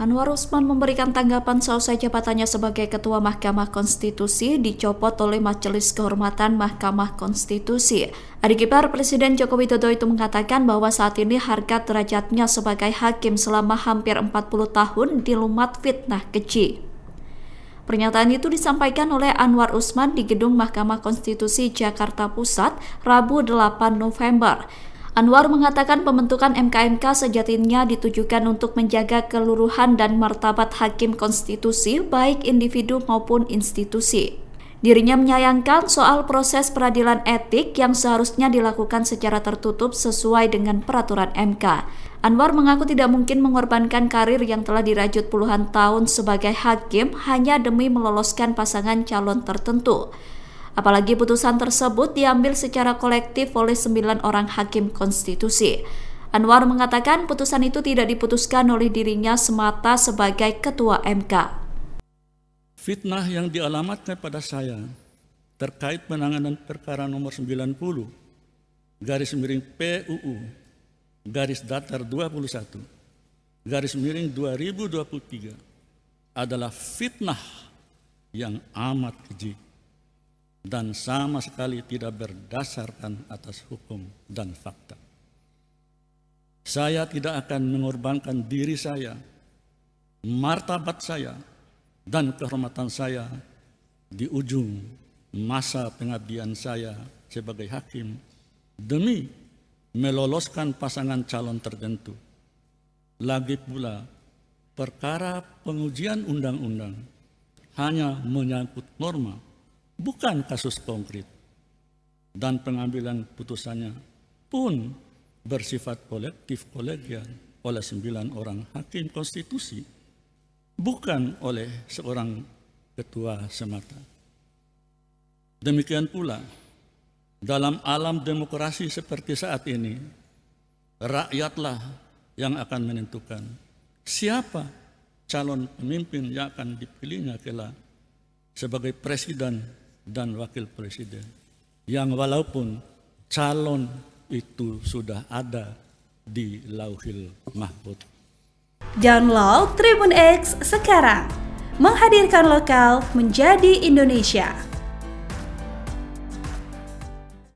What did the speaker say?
Anwar Usman memberikan tanggapan sausai jabatannya sebagai Ketua Mahkamah Konstitusi dicopot oleh Majelis Kehormatan Mahkamah Konstitusi. Adik ipar Presiden Joko Widodo itu mengatakan bahwa saat ini harga derajatnya sebagai hakim selama hampir 40 tahun dilumat fitnah keji. Pernyataan itu disampaikan oleh Anwar Usman di Gedung Mahkamah Konstitusi Jakarta Pusat, Rabu 8 November. Anwar mengatakan pembentukan MKMK sejatinya ditujukan untuk menjaga keluruhan dan martabat hakim konstitusi baik individu maupun institusi. Dirinya menyayangkan soal proses peradilan etik yang seharusnya dilakukan secara tertutup sesuai dengan peraturan MK. Anwar mengaku tidak mungkin mengorbankan karir yang telah dirajut puluhan tahun sebagai hakim hanya demi meloloskan pasangan calon tertentu apalagi putusan tersebut diambil secara kolektif oleh sembilan orang hakim konstitusi. Anwar mengatakan putusan itu tidak diputuskan oleh dirinya semata sebagai ketua MK. Fitnah yang dialamatkan pada saya terkait penanganan perkara nomor 90 garis miring PUU garis datar 21 garis miring 2023 adalah fitnah yang amat keji dan sama sekali tidak berdasarkan atas hukum dan fakta. Saya tidak akan mengorbankan diri saya, martabat saya, dan kehormatan saya di ujung masa pengabdian saya sebagai hakim demi meloloskan pasangan calon tertentu. Lagi pula, perkara pengujian undang-undang hanya menyangkut norma bukan kasus konkret. Dan pengambilan putusannya pun bersifat kolektif kolegial oleh sembilan orang hakim konstitusi, bukan oleh seorang ketua semata. Demikian pula, dalam alam demokrasi seperti saat ini, rakyatlah yang akan menentukan siapa calon pemimpin yang akan dipilihnya kelak sebagai presiden dan wakil presiden yang walaupun calon itu sudah ada di Lauhil Mahfud. Download Tribun X sekarang. Menghadirkan lokal menjadi Indonesia.